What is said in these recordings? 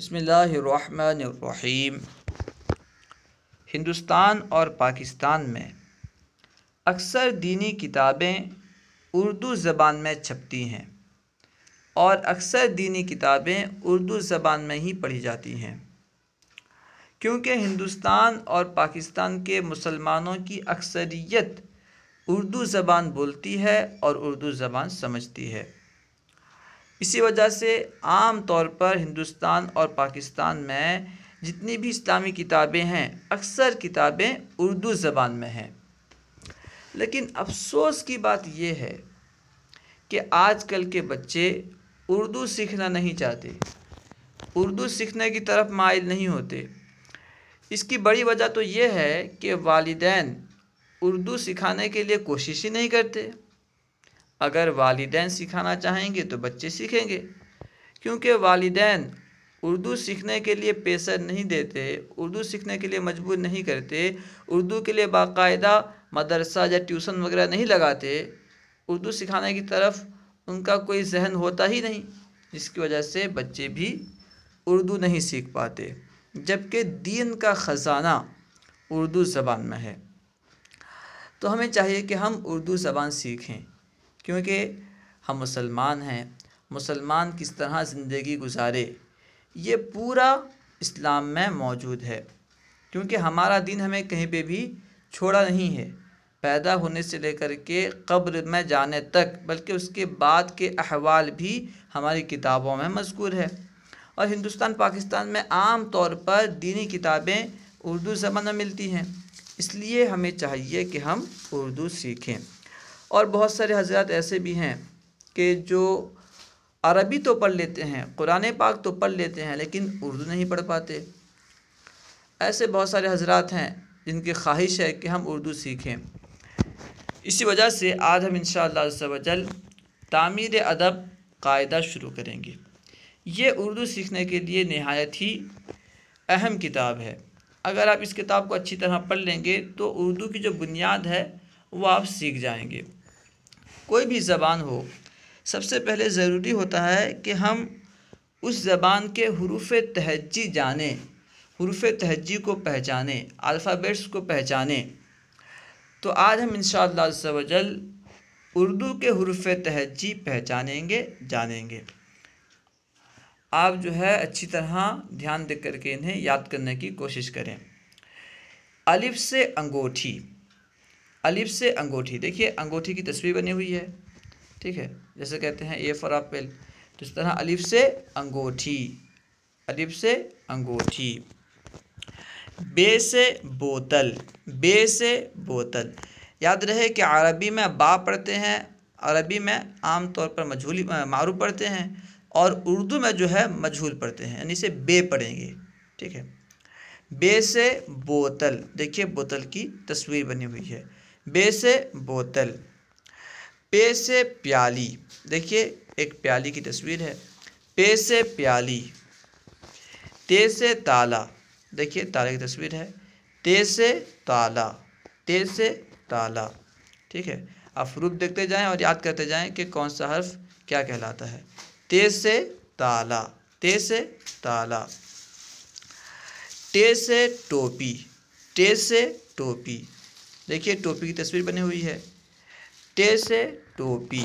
बसमीम हिंदुस्तान और पाकिस्तान में अक्सर दीनी किताबें उर्दू ज़बान में छपती हैं और अक्सर दीनी किताबें उर्दू ज़बान में ही पढ़ी जाती हैं क्योंकि हिंदुस्तान और पाकिस्तान के मुसलमानों की अक्सरियत उर्दू ज़बान बोलती है और उर्दू ज़बान समझती है इसी वजह से आम तौर पर हिंदुस्तान और पाकिस्तान में जितनी भी इस्लामी किताबें हैं अक्सर किताबें उर्दू ज़बान में हैं लेकिन अफसोस की बात यह है कि आजकल के बच्चे उर्दू सीखना नहीं चाहते उर्दू सीखने की तरफ मायल नहीं होते इसकी बड़ी वजह तो ये है कि वालदेन उर्दू सिखाने के लिए कोशिश ही नहीं करते अगर वालदेन सिखाना चाहेंगे तो बच्चे सीखेंगे क्योंकि वालदान उर्दू सीखने के लिए पेशर नहीं देते उर्दू सीखने के लिए मजबूर नहीं करते उर्दू के लिए बाकायदा मदरसा या ट्यूशन वगैरह नहीं लगाते उर्दू सिखाने की तरफ उनका कोई जहन होता ही नहीं जिसकी वजह से बच्चे भी उर्दू नहीं सीख पाते जबकि दीन का ख़जाना उर्दू ज़बान में है तो हमें चाहिए कि हम उर्दू ज़बान सीखें क्योंकि हम मुसलमान हैं मुसलमान किस तरह ज़िंदगी गुजारे ये पूरा इस्लाम में मौजूद है क्योंकि हमारा दिन हमें कहीं पे भी छोड़ा नहीं है पैदा होने से लेकर के कब्र में जाने तक बल्कि उसके बाद के अहवाल भी हमारी किताबों में मजकूर है और हिंदुस्तान पाकिस्तान में आम तौर पर दीनी किताबें उर्दू ज़बान में मिलती हैं इसलिए हमें चाहिए कि हम उर्दू सीखें और बहुत सारे हजरत ऐसे भी हैं कि जो अरबी तो पढ़ लेते हैं कुरान पाक तो पढ़ लेते हैं लेकिन उर्दू नहीं पढ़ पाते ऐसे बहुत सारे हजरत हैं जिनकी ख्वाहिश है कि हम उर्दू सीखें इसी वजह से आज हम इन शजल तामीर अदब कायदा शुरू करेंगे ये उर्दू सीखने के लिए नहायत ही अहम किताब है अगर आप इस किताब को अच्छी तरह पढ़ लेंगे तो उर्दू की जो बुनियाद है वो आप सीख जाएंगे कोई भी ज़बान हो सबसे पहले ज़रूरी होता है कि हम उस ज़बान के हरूफ तहजी जाने हरूफ तहजी को पहचाने अल्फ़ाबेट्स को पहचाने तो आज हम इन शजल उर्दू के हरूफ तहजी पहचानेंगे जानेंगे आप जो है अच्छी तरह ध्यान दे करके इन्हें याद करने की कोशिश करें अलिफ से अंगूठी अलिफ से अंगूठी देखिए अंगूठी की तस्वीर बनी हुई है ठीक है जैसे कहते हैं ए फॉर एप्पल तो इस तरह अलिफ से अंगूठी अलिफ से अंगूठी बे से बोतल बे से बोतल याद रहे कि अरबी में बा पढ़ते हैं अरबी में आम तौर पर मझूली मारूफ पढ़ते हैं और उर्दू में जो है मजहूल पढ़ते हैं यानी से बे पढ़ेंगे ठीक है बे से बोतल देखिए बोतल की तस्वीर बनी हुई है बे से बोतल पे से प्याली देखिए एक प्याली की तस्वीर है पे से प्याली ते से ताला देखिए ताला की तस्वीर है ते से ताला ते से ताला ठीक है आप हरूप देखते जाएं और याद करते जाएं कि कौन सा हर्फ क्या कहलाता है ते से ताला ते से ताला टे से टोपी टे से टोपी देखिए टोपी की तस्वीर बनी हुई है टे से टोपी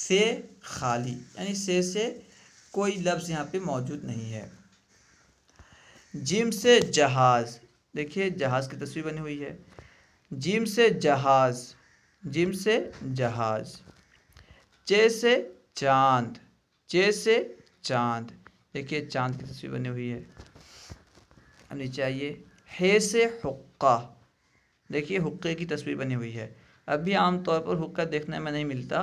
से खाली यानी से से कोई लफ्ज़ यहाँ पे मौजूद नहीं है जिम से जहाज़ देखिए जहाज़ की तस्वीर बनी हुई है जिम से जहाज़ जिम से जहाज़ चे से चांद चे से चांद देखिए चांद की तस्वीर बनी हुई है अब नीचे आइए हे से हुक्का देखिए हुक्के की तस्वीर बनी हुई है अभी तौर पर हुक्का देखने में नहीं मिलता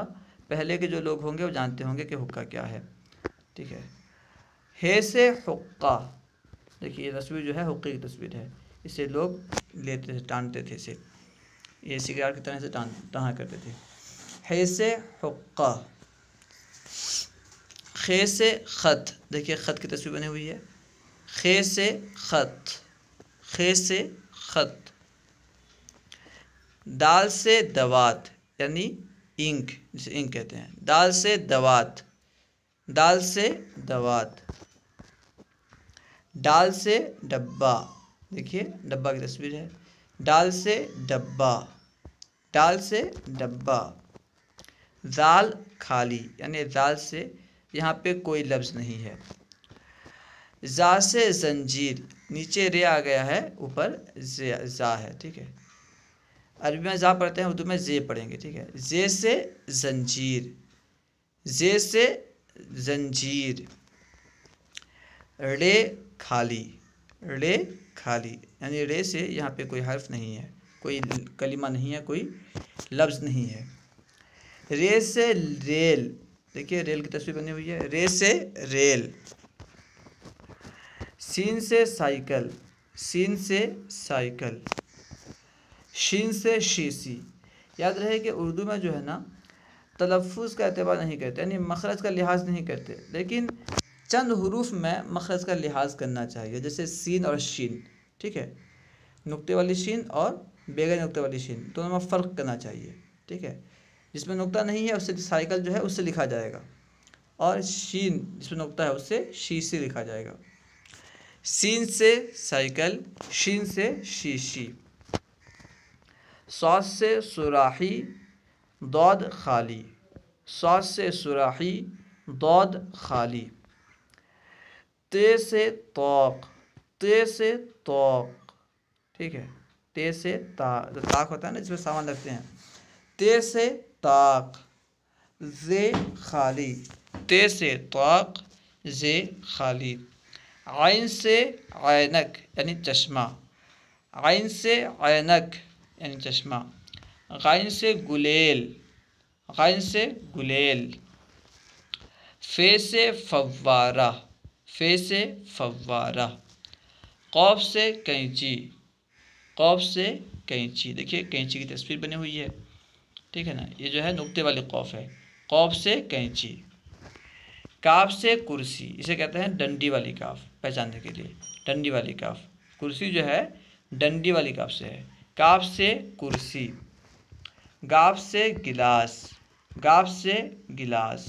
पहले के जो लोग होंगे वो जानते होंगे कि हुक्का क्या है ठीक है हे से हुक्का देखिए ये तस्वीर जो है हुक्के की तस्वीर है इसे लोग लेते थे टाँटते थे इसे ये सिगार की तरह से टाँग टहा करते थे हे से हुक्का खे से ख़त देखिए ख़त की तस्वीर बनी हुई है खे से ख़त खे से ख़त दाल से दवात यानी इंक जिसे इंक कहते हैं दाल से दवात दाल से दवात डाल से डब्बा देखिए डब्बा की तस्वीर है डाल से डब्बा डाल से डब्बा जाल खाली यानी जाल से यहाँ पे कोई लफ्ज़ नहीं है जा से जंजीर नीचे रे आ गया है ऊपर जा है ठीक है अरबी में जा पढ़ते हैं उर्दू में जे पढ़ेंगे ठीक है जे से जंजीर जे से जंजीर रे खाली रे खाली यानी रे से यहाँ पे कोई हर्फ नहीं है कोई कलिमा नहीं है कोई लफ्ज़ नहीं है रे से रेल देखिए रेल की तस्वीर बनी हुई है रे से रेल सीन से साइकिल सीन से साइकिल शीन से शीसी याद रहे कि उर्दू में जो है ना तलफ़ का अतबार नहीं करते यानी मखरज का लिहाज नहीं करते लेकिन चंद हरूफ में मखरज का लिहाज करना चाहिए जैसे सीन और शीन ठीक है नुक्ते वाली शीन और बेगैर नुक्ते वाली शीन दोनों में फ़र्क करना चाहिए ठीक है जिसमें नुक्ता नहीं है उससे साइकिल जो है उससे लिखा जाएगा और शीन जिसमें नुक्ता है उससे शीशी लिखा जाएगा सीन से साइकिल शीन से शीशी सॉस से सुराही दौद खाली सॉस से सुराही दौद खाली ते से तौक ते से तौक ठीक है ते से ताक जो ताक होता है ना जिसमें सामान लगते हैं ते से ताक जे खाली ते से तौक जे खाली आइन से आयनक यानी चश्मा आइन से आयनक यानी चश्मा गाइन से गुलेल गाइन से गुलेल फे से फवारा फे से फवारा कौफ से कैंची कौफ से कैंची देखिए कैंची की तस्वीर बनी हुई है ठीक है ना ये जो है नुक्ते वाली कौफ है कौफ से कैंची काफ से कुर्सी इसे कहते हैं डंडी वाली काफ पहचानने के लिए डंडी वाली काफ कुर्सी जो है डंडी वाली काफ से है काफ से कुर्सी गाफ से गिलास गाफ से गिलास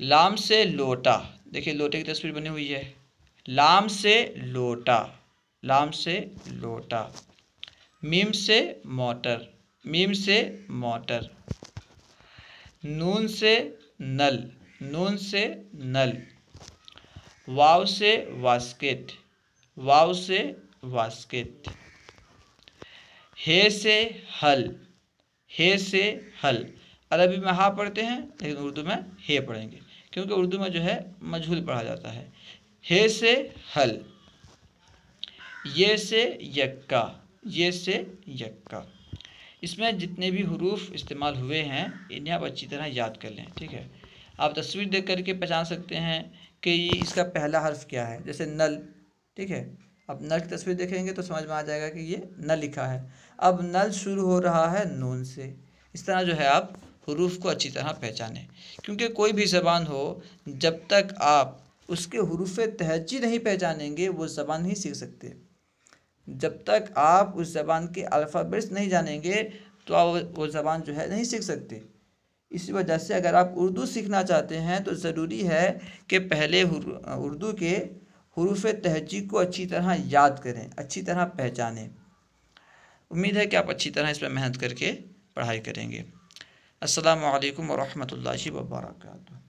लाम से लोटा देखिए लोटे की तस्वीर बनी हुई है लाम से लोटा लाम से लोटा मीम से मोटर मीम से मोटर नून से नल नून से नल वाव से वास्केट वाव से बास्केट हे से हल हे से हल अरबी में हा पढ़ते हैं लेकिन उर्दू में हे पढ़ेंगे क्योंकि उर्दू में जो है मझूल पढ़ा जाता है हे से हल ये से यक्का ये से यक्का इसमें जितने भी हरूफ इस्तेमाल हुए हैं इन्हें आप अच्छी तरह याद कर लें ठीक है आप तस्वीर देख करके पहचान सकते हैं कि इसका पहला हर्फ क्या है जैसे नल ठीक है अब नल की तस्वीर देखेंगे तो समझ में आ जाएगा कि ये न लिखा है अब नल शुरू हो रहा है नून से इस तरह जो है आप हरूफ को अच्छी तरह पहचानें क्योंकि कोई भी ज़बान हो जब तक आप उसके हरूफ तहजी नहीं पहचानेंगे वो ज़बान नहीं सीख सकते जब तक आप उस ज़बान के अल्फ़ाबेट्स नहीं जानेंगे तो आप वो ज़बान जो है नहीं सीख सकते इसी वजह से अगर आप उर्दू सीखना चाहते हैं तो ज़रूरी है कि पहले उर्दू के हरूफ तहजीक को अच्छी तरह याद करें अच्छी तरह पहचानें उम्मीद है कि आप अच्छी तरह इस पर मेहनत करके पढ़ाई करेंगे असलकम वरहमल वर्का